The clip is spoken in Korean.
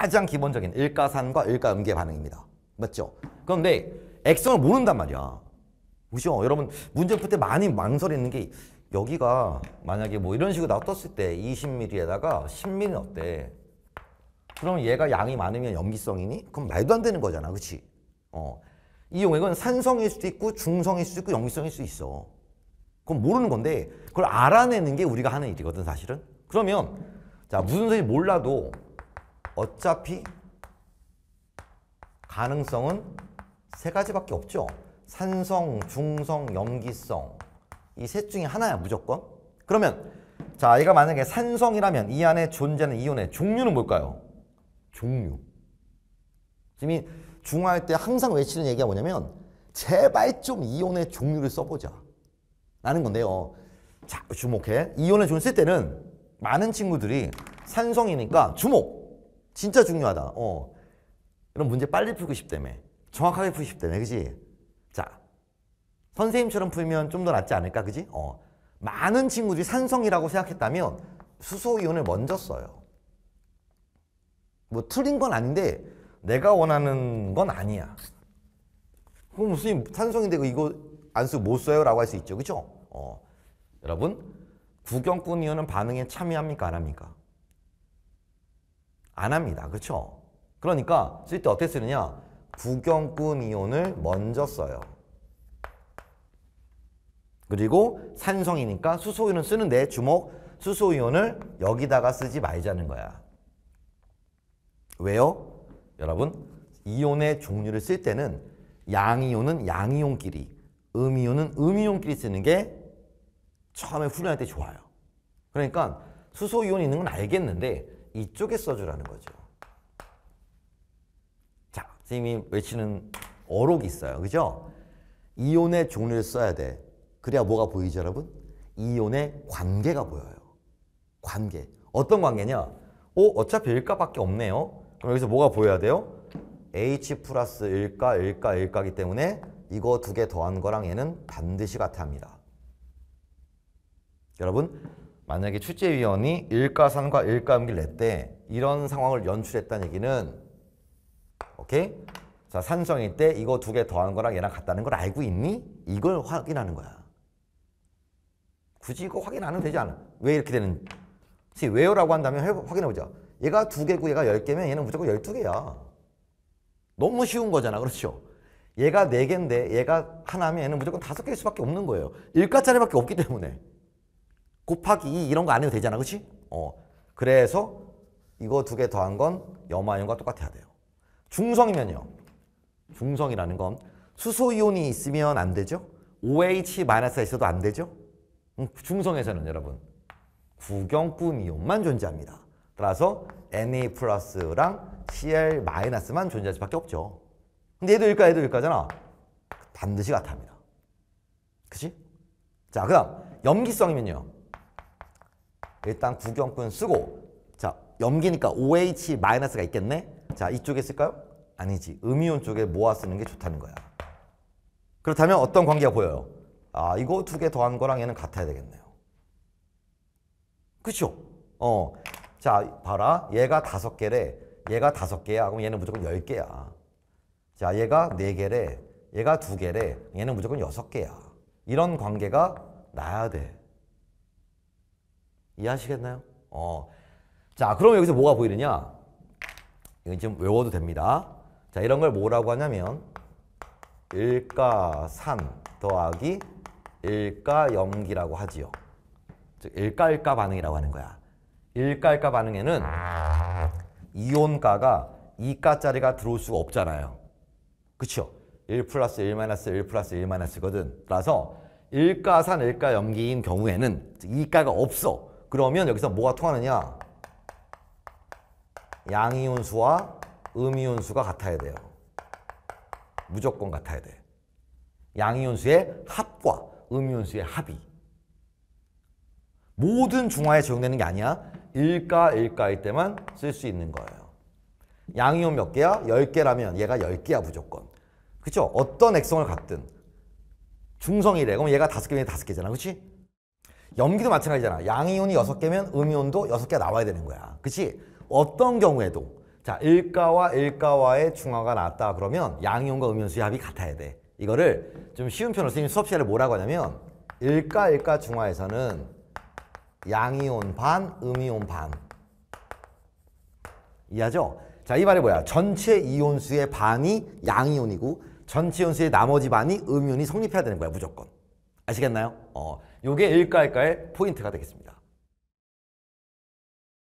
가장 기본적인 일가산과 일가음계 반응입니다. 맞죠? 그런데 액성을 모른단 말이야. 그죠? 여러분 문제 풀 때 많이 망설이는 게 여기가 만약에 뭐 이런 식으로 놔뒀을 때 20mm에다가 10mm는 어때? 그럼 얘가 양이 많으면 염기성이니? 그럼 말도 안 되는 거잖아. 그치? 어. 이 용액은 산성일 수도 있고 중성일 수도 있고 염기성일 수도 있어. 그건 모르는 건데 그걸 알아내는 게 우리가 하는 일이거든 사실은. 그러면 자 무슨 소리 몰라도 어차피 가능성은 세 가지밖에 없죠. 산성, 중성, 염기성 이 셋 중에 하나야 무조건. 그러면 자 얘가 만약에 산성이라면 이 안에 존재하는 이온의 종류는 뭘까요? 종류. 지금 이 중화할 때 항상 외치는 얘기가 뭐냐면 제발 좀 이온의 종류를 써보자 라는 건데요. 자 주목해. 이온의 존쓸 때는 많은 친구들이 산성이니까 주목. 진짜 중요하다. 어. 이런 문제 빨리 풀고 싶다며. 정확하게 풀고 싶다며. 그지? 자. 선생님처럼 풀면 좀 더 낫지 않을까? 그지? 어. 많은 친구들이 산성이라고 생각했다면 수소이온을 먼저 써요. 뭐 틀린 건 아닌데 내가 원하는 건 아니야. 그럼 무슨 산성인데 이거 안 쓰고 못 써요? 라고 할 수 있죠. 그죠? 어. 여러분, 구경꾼 이온은 반응에 참여합니까? 안 합니까? 안 합니다. 그렇죠? 그러니까 쓸 때 어떻게 쓰느냐? 구경꾼 이온을 먼저 써요. 그리고 산성이니까 수소이온을 쓰는데 주목 수소이온을 여기다가 쓰지 말자는 거야. 왜요? 여러분 이온의 종류를 쓸 때는 양이온은 양이온끼리 음이온은 음이온끼리 쓰는 게 처음에 훈련할 때 좋아요. 그러니까 수소이온이 있는 건 알겠는데 이쪽에 써주라는 거죠. 자, 선생님이 외치는 어록이 있어요. 그죠? 이온의 종류를 써야 돼. 그래야 뭐가 보이죠, 여러분? 이온의 관계가 보여요. 관계. 어떤 관계냐? 어, 어차피 일가밖에 없네요. 그럼 여기서 뭐가 보여야 돼요? H 플러스 일가, 일가, 일가기 때문에 이거 두 개 더한 거랑 얘는 반드시 같아 합니다. 여러분 만약에 출제위원이 일가산과 일가음기를 냈대 이런 상황을 연출했다는 얘기는 오케이? 자 산성일 때 이거 두 개 더한 거랑 얘랑 같다는 걸 알고 있니? 이걸 확인하는 거야. 굳이 이거 확인 하면 되지 않아. 왜 이렇게 되는 지 왜요? 라고 한다면 확인해보죠 얘가 두개고 얘가 열개면 얘는 무조건 열두 개야 너무 쉬운 거잖아. 그렇죠? 얘가 네개인데 얘가 하나면 얘는 무조건 다섯 개일 수밖에 없는 거예요. 일가짜리밖에 없기 때문에. 곱하기 2 이런 거 안 해도 되잖아. 그치 어. 그래서 이거 두 개 더한 건 염화이온과 똑같아야 돼요. 중성이면요. 중성이라는 건 수소이온이 있으면 안 되죠. OH-가 있어도 안 되죠. 음, 중성에서는 여러분 구경꾼 이온만 존재합니다. 따라서 Na 플러스랑 Cl 마이너스만 존재할 수밖에 없죠. 근데 얘도 일까 얘도 일까잖아. 반드시 같아 합니다. 그치? 자 그다음 염기성이면요. 일단 구경꾼 쓰고 자 염기니까 OH 마이너스가 있겠네. 자 이쪽에 쓸까요? 아니지. 음이온 쪽에 모아 쓰는 게 좋다는 거야. 그렇다면 어떤 관계가 보여요? 아 이거 두 개 더한 거랑 얘는 같아야 되겠네요. 그쵸? 어. 자 봐라. 얘가 다섯 개래. 얘가 다섯 개야. 그럼 얘는 무조건 열 개야. 자 얘가 네 개래. 얘가 두 개래. 얘는 무조건 여섯 개야. 이런 관계가 나야 돼. 이해하시겠나요? 어. 자, 그럼 여기서 뭐가 보이느냐? 이건 좀 외워도 됩니다. 자, 이런 걸 뭐라고 하냐면 일가산 더하기 일가염기라고 하지요. 즉 일가일가 반응이라고 하는 거야. 일가일가 반응에는 이온가가 이가짜리가 들어올 수가 없잖아요. 그쵸? 1 플러스 1 마이너스 1 플러스 1 마이너스거든. 따라서 일가산 일가염기인 경우에는 이가가 없어. 그러면 여기서 뭐가 통하느냐? 양이온수와 음이온수가 같아야 돼요. 무조건 같아야 돼. 양이온수의 합과 음이온수의 합이. 모든 중화에 적용되는 게 아니야. 일가 일가일 때만 쓸 수 있는 거예요. 양이온 몇 개야? 10개라면 얘가 10개야 무조건. 그쵸? 어떤 액성을 갖든. 중성이래. 그럼 얘가 5개면 5개잖아. 그치? 염기도 마찬가지잖아. 양이온이 여섯 개면 음이온도 여섯 개가 나와야 되는 거야. 그치? 어떤 경우에도 자 일가와 일가와의 중화가 나왔다 그러면 양이온과 음이온수의 합이 같아야 돼. 이거를 좀 쉬운 편으로 선생님 수업 시간에 뭐라고 하냐면 일가 일가 중화에서는 양이온 반, 음이온 반. 이해하죠? 자, 이 말이 뭐야? 전체 이온수의 반이 양이온이고 전체 이온수의 나머지 반이 음이온이 성립해야 되는 거야, 무조건. 아시겠나요? 어, 요게 일가일가의 포인트가 되겠습니다.